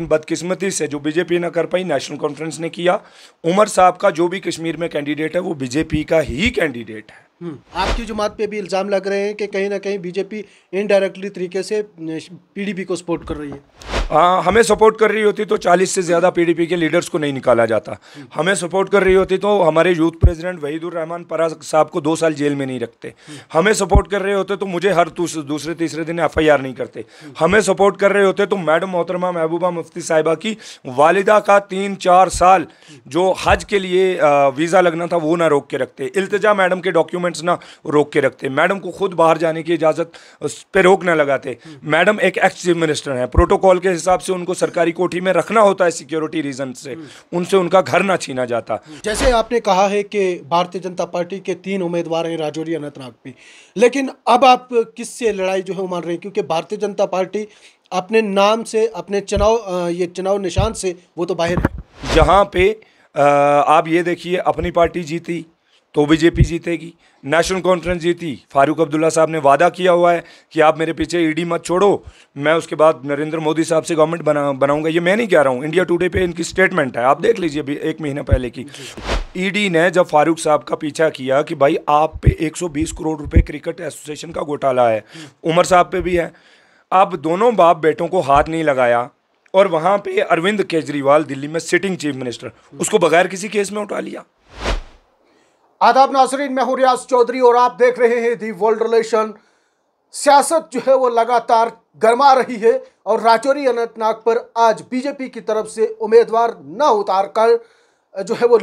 लेकिन बदकिस्मती से जो बीजेपी ना कर पाई नेशनल कॉन्फ्रेंस ने किया उमर साहब का जो भी कश्मीर में कैंडिडेट है वो बीजेपी का ही कैंडिडेट है हम्म, आपकी जमात पे भी इल्ज़ाम लग रहे हैं कि कहीं ना कहीं बीजेपी इनडायरेक्टली तरीके से पीडीपी को सपोर्ट कर रही है आ, हमें सपोर्ट कर रही होती तो 40 से ज़्यादा पीडीपी के लीडर्स को नहीं निकाला जाता हमें सपोर्ट कर रही होती तो हमारे यूथ प्रेसिडेंट वहीदुर रहमान परा साहब को दो साल जेल में नहीं रखते हमें सपोर्ट कर रहे होते तो मुझे हर दूसरे तीसरे दिन एफ नहीं करते हमें सपोर्ट कर रहे होते तो मैडम मोहतरमा महबूबा मुफ्ती साहिबा की वालदा का तीन चार साल जो हज के लिए वीज़ा लगना था वो ना रोक के रखते इल्तजा मैडम के डॉक्यूमेंट्स ना रोक के रखते मैडम को खुद बाहर जाने की इजाज़त पे रोक ना लगाते मैडम एक एक्स चीफ मिनिस्टर हैं प्रोटोकॉल के हिसाब से उनको सरकारी कोठी में रखना होता है सिक्योरिटी रीजन से उनसे उनका घर ना छीना जाता जैसे आपने कहा है कि भारतीय जनता पार्टी के तीन उम्मीदवार हैं राजौरी अनंतनाग भी लेकिन अब आप किससे लड़ाई जो है मान रहे हैं क्योंकि भारतीय जनता पार्टी अपने नाम से अपने चुनाव ये चुनाव निशान से वो तो बाहर है जहाँ पे आप ये देखिए अपनी पार्टी जीती तो बीजेपी जीतेगी नेशनल कॉन्फ्रेंस जीती फारूक अब्दुल्ला साहब ने वादा किया हुआ है कि आप मेरे पीछे ईडी मत छोड़ो मैं उसके बाद नरेंद्र मोदी साहब से गवर्नमेंट बना बनाऊंगा ये मैं नहीं कह रहा हूँ इंडिया टुडे पे इनकी स्टेटमेंट है आप देख लीजिए अभी एक महीना पहले की ईडी ने जब फारूक साहब का पीछा किया कि भाई आप पे एक करोड़ रुपये क्रिकेट एसोसिएशन का घोटाला है उमर साहब पर भी है आप दोनों बाप बेटों को हाथ नहीं लगाया और वहाँ पर अरविंद केजरीवाल दिल्ली में सिटिंग चीफ मिनिस्टर उसको बगैर किसी केस में उठा लिया आदाब नाजरीन मैं हूँ रियाज चौधरी और आप देख रहे हैं दी वर्ल्ड रिलेशन सियासत जो है वो लगातार गरमा रही है और राजौरी अनंतनाग पर आज बीजेपी की तरफ से उम्मीदवार न उतार कर जो है वो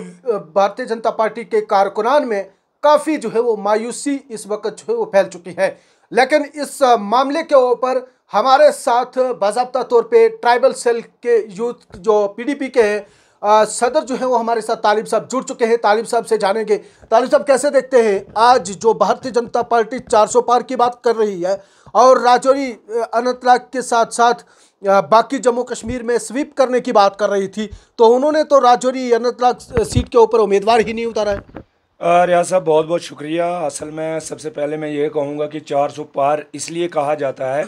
भारतीय जनता पार्टी के कारकुनान में काफ़ी जो है वो मायूसी इस वक्त जो है वो फैल चुकी है लेकिन इस मामले के ऊपर हमारे साथ बाबा तौर पे ट्राइबल सेल के यूथ जो पीडीपी के हैं आ, सदर जो है वो हमारे साथ तालिब साहब जुड़ चुके हैं तालिब साहब से जानेंगे तालिब साहब कैसे देखते हैं आज जो भारतीय जनता पार्टी 400 पार की बात कर रही है और राजौरी अनंतनाग के साथ साथ बाकी जम्मू कश्मीर में स्वीप करने की बात कर रही थी तो उन्होंने तो राजौरी अनंतनाग सीट के ऊपर उम्मीदवार ही नहीं उतारा है रियाज साहब बहुत बहुत शुक्रिया असल में सबसे पहले मैं ये कहूँगा कि चार पार इसलिए कहा जाता है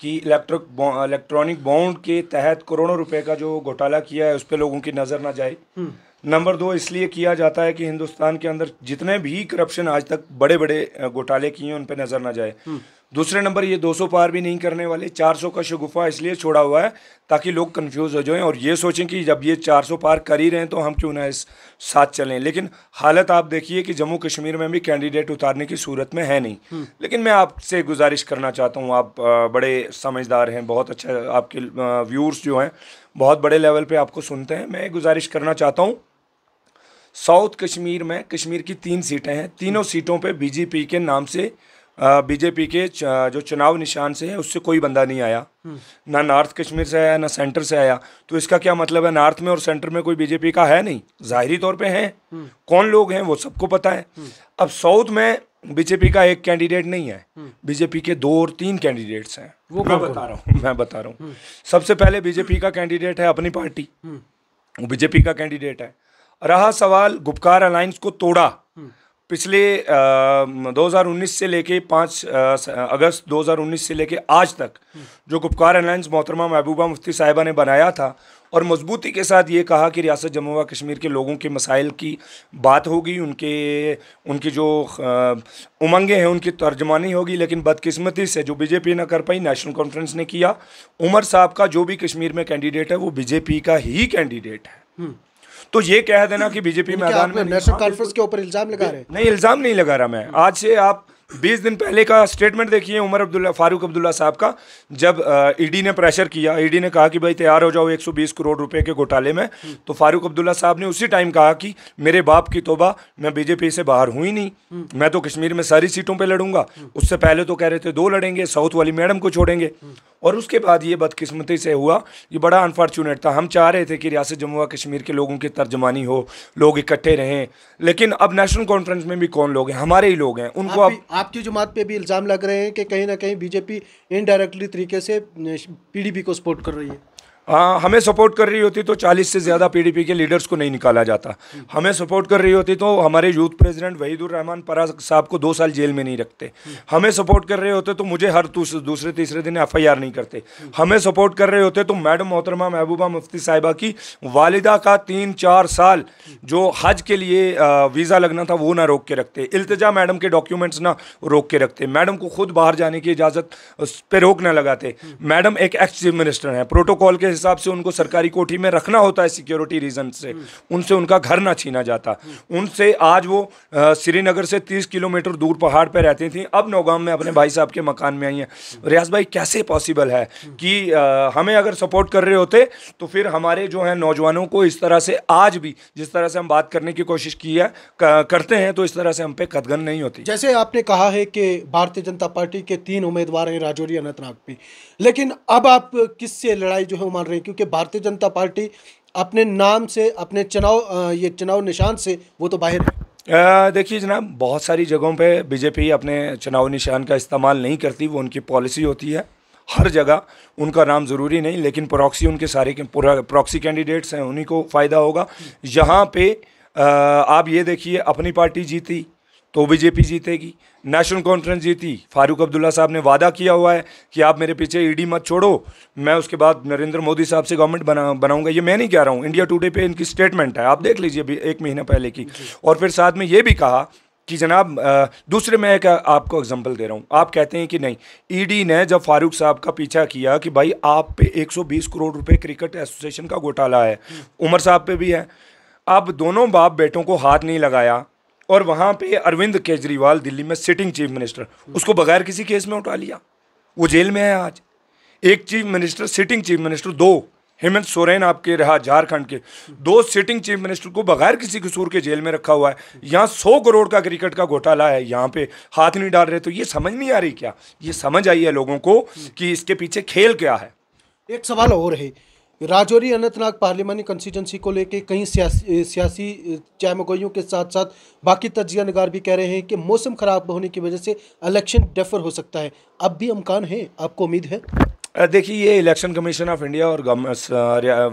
कि इलेक्ट्रिक इलेक्ट्रॉनिक बॉन्ड के तहत करोड़ों रुपए का जो घोटाला किया है उस पर लोगों की नज़र ना जाए हम्म। नंबर दो इसलिए किया जाता है कि हिंदुस्तान के अंदर जितने भी करप्शन आज तक बड़े बड़े घोटाले किए हैं उन पर नज़र ना जाए हम्म। दूसरे नंबर ये 200 पार भी नहीं करने वाले 400 का शगुफा इसलिए छोड़ा हुआ है ताकि लोग कंफ्यूज हो जाएं और ये सोचें कि जब ये 400 पार कर ही रहे हैं तो हम क्यों ना इस साथ चलें लेकिन हालत आप देखिए कि जम्मू कश्मीर में भी कैंडिडेट उतारने की सूरत में है नहीं हम्म। लेकिन मैं आपसे गुजारिश करना चाहता हूँ आप बड़े समझदार हैं बहुत अच्छा आपके व्यूअर्स जो हैं बहुत बड़े लेवल पर आपको सुनते हैं मैं गुजारिश करना चाहता हूँ साउथ कश्मीर में कश्मीर की तीन सीटें हैं तीनों सीटों पर बीजेपी के नाम से बीजेपी के जो चुनाव निशान से है उससे कोई बंदा नहीं आया हम्म। ना नॉर्थ कश्मीर से आया ना सेंटर से आया तो इसका क्या मतलब है नॉर्थ में और सेंटर में कोई बीजेपी का है नहीं जाहरी तौर पे है हम्म। कौन लोग हैं वो सबको पता है हम्म। अब साउथ में बीजेपी का एक कैंडिडेट नहीं है बीजेपी के दो और तीन कैंडिडेट्स हैं वो मैं बता रहा हूँ मैं बता रहा हूँ सबसे पहले बीजेपी का कैंडिडेट है अपनी पार्टी वो बीजेपी का कैंडिडेट है रहा सवाल गुप्कार अलायंस को तोड़ा पिछले दो हज़ार उन्नीस से लेके पाँच अगस्त दो हज़ार उन्नीस से लेके आज तक जो गुपकार अलायंस मोहतरमा महबूबा मुफ्ती साहिबा ने बनाया था और मजबूती के साथ ये कहा कि रियासत जम्मू व कश्मीर के लोगों के मसाइल की बात होगी उनके उनकी जो उमंगें हैं उनकी तर्जमानी होगी लेकिन बदकिस्मती से जो बीजेपी ना कर पाई नेशनल कॉन्फ्रेंस ने किया उमर साहब का जो भी कश्मीर में कैंडिडेट है वो बीजेपी का ही कैंडिडेट है हम्म। तो ये कह देना कि बीजेपी मैदान में नेशनल कॉन्फ्रेंस के ऊपर इल्जाम लगा रहे नहीं इल्जाम नहीं लगा रहा मैं आज से आप 20 दिन पहले का स्टेटमेंट देखिए उमर अब्दुल्ला फारूक अब्दुल्ला साहब का जब ईडी e ने प्रेशर किया ईडी e ने कहा कि भाई तैयार हो जाओ 120 करोड़ रुपए के घोटाले में तो फारूक अब्दुल्ला साहब ने उसी टाइम कहा कि मेरे बाप की तोबा मैं बीजेपी से बाहर हुई नहीं मैं तो कश्मीर में सारी सीटों पे लड़ूंगा उससे पहले तो कह रहे थे दो लड़ेंगे साउथ वाली मैडम को छोड़ेंगे और उसके बाद ये बदकिस्मती से हुआ ये बड़ा अनफॉर्चुनेट था हम चाह रहे थे कि रियासत जम्मू कश्मीर के लोगों की तर्जमानी हो लोग इकट्ठे रहें लेकिन अब नेशनल कॉन्फ्रेंस में भी कौन लोग हैं हमारे ही लोग हैं उनको आप, आप आपकी जमात पे भी इल्ज़ाम लग रहे हैं कि कहीं ना कहीं बीजेपी इनडायरेक्टली तरीके से पीडीपी को सपोर्ट कर रही है आ, हमें सपोर्ट कर रही होती तो 40 से ज़्यादा पीडीपी के लीडर्स को नहीं निकाला जाता हमें सपोर्ट कर रही होती तो हमारे यूथ प्रेसिडेंट वहीदुर रहमान परा साहब को दो साल जेल में नहीं रखते हमें सपोर्ट कर रहे होते तो मुझे हर दूसरे तीसरे दिन एफ नहीं करते हमें सपोर्ट कर रहे होते तो मैडम मोहतरमा महबूबा मुफ्ती साहिबा की वालदा का तीन चार साल जो हज के लिए वीज़ा लगना था वो ना रोक के रखते इल्तजा मैडम के डॉक्यूमेंट्स ना रोक के रखते मैडम को खुद बाहर जाने की इजाज़त उस पर रोक ना लगाते मैडम एक एक्स चीफ मिनिस्टर हैं प्रोटोकॉल के हिसाब से उनको सरकारी कोठी में रखना होता है सिक्योरिटी रीजन से उनसे उनका घर ना छीना जाता उनसे आज वो श्रीनगर से तीस किलोमीटर दूर पहाड़ पर रहती थी अब नौगांव में अपने भाई साहब के मकान में आई हैं रियाज भाई कैसे पॉसिबल है कि हमें अगर सपोर्ट कर रहे होते तो फिर हमारे जो है नौजवानों को इस तरह से आज भी जिस तरह से हम बात करने की कोशिश की है करते हैं तो इस तरह से हम पे कदगन नहीं होती जैसे आपने कहा है कि भारतीय जनता पार्टी के तीन उम्मीदवार हैं राजौरी अनंतनाग भी लेकिन अब आप किससे लड़ाई जो है उमार रहे हैं क्योंकि भारतीय जनता पार्टी अपने नाम से अपने चुनाव ये चुनाव निशान से वो तो बाहर है देखिए जनाब बहुत सारी जगहों पे बीजेपी अपने चुनाव निशान का इस्तेमाल नहीं करती वो उनकी पॉलिसी होती है हर जगह उनका नाम ज़रूरी नहीं लेकिन प्रॉक्सी उनके सारे प्रॉक्सी कैंडिडेट्स हैं उन्हीं को फ़ायदा होगा यहाँ पे आप ये देखिए अपनी पार्टी जीती तो बीजेपी जीतेगी नेशनल कॉन्फ्रेंस जीती फारूक अब्दुल्ला साहब ने वादा किया हुआ है कि आप मेरे पीछे ईडी मत छोड़ो मैं उसके बाद नरेंद्र मोदी साहब से गवर्नमेंट बना बनाऊंगा ये मैं नहीं कह रहा हूँ इंडिया टुडे पे इनकी स्टेटमेंट है आप देख लीजिए अभी एक महीना पहले की और फिर साथ में ये भी कहा कि जनाब दूसरे मैं एक आपको एग्जांपल दे रहा हूँ आप कहते हैं कि नहीं ईडी ने जब फारूक साहब का पीछा किया कि भाई आप पे 120 करोड़ रुपए क्रिकेट एसोसिएशन का घोटाला है उमर साहब पे भी है अब दोनों बाप बेटों को हाथ नहीं लगाया और वहाँ पे अरविंद केजरीवाल दिल्ली में सिटिंग चीफ मिनिस्टर उसको बगैर किसी केस में उठा लिया वो जेल में है आज एक chief minister sitting chief minister दो हेमंत सोरेन आपके रहा झारखंड के दो सिटिंग चीफ मिनिस्टर को बगैर किसी कसूर के जेल में रखा हुआ है यहाँ सौ करोड़ का क्रिकेट का घोटाला है यहाँ पे हाथ नहीं डाल रहे तो ये समझ नहीं आ रही क्या ये समझ आई है लोगों को कि इसके पीछे खेल क्या है एक सवाल और है राजौरी अनंतनाग पार्लियामानी कंस्टिटेंसी को लेके कई सियासी सियासी चैमगोइयों के साथ साथ बाकी तजिया नगार भी कह रहे हैं कि मौसम ख़राब होने की वजह से इलेक्शन डेफर हो सकता है अब भी अमकान है आपको उम्मीद है देखिए ये इलेक्शन कमीशन ऑफ इंडिया और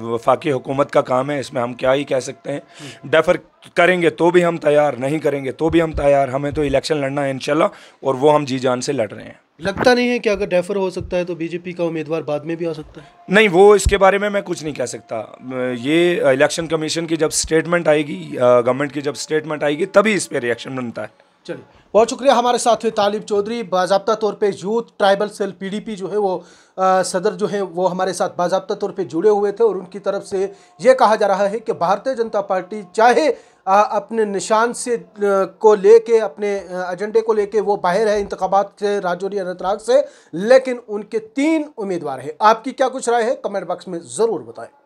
वफाकी हुकूमत का काम है इसमें हम क्या ही कह सकते हैं डेफर करेंगे तो भी हम तैयार नहीं करेंगे तो भी हम तैयार हमें तो इलेक्शन लड़ना है इनशाला और वो हम जी जान से लड़ रहे हैं लगता नहीं है कि अगर डेफर हो सकता है तो बीजेपी का उम्मीदवार बाद में भी आ सकता है नहीं वो इसके बारे में मैं कुछ नहीं कह सकता ये इलेक्शन कमीशन की जब स्टेटमेंट आएगी गवर्नमेंट की जब स्टेटमेंट आएगी तभी इस पर रिएक्शन बनता है चलिए बहुत शुक्रिया हमारे साथ हुए तालिब चौधरी बाबा तौर पे यूथ ट्राइबल सेल पीडीपी जो है वो आ, सदर जो है वो हमारे साथ बाबा तौर पे जुड़े हुए थे और उनकी तरफ से ये कहा जा रहा है कि भारतीय जनता पार्टी चाहे आ, अपने निशान से आ, को लेके अपने एजेंडे को लेके वो बाहर है इंतबात से राजौरी अनंतनाग से लेकिन उनके तीन उम्मीदवार हैं आपकी क्या कुछ राय है कमेंट बॉक्स में ज़रूर बताएँ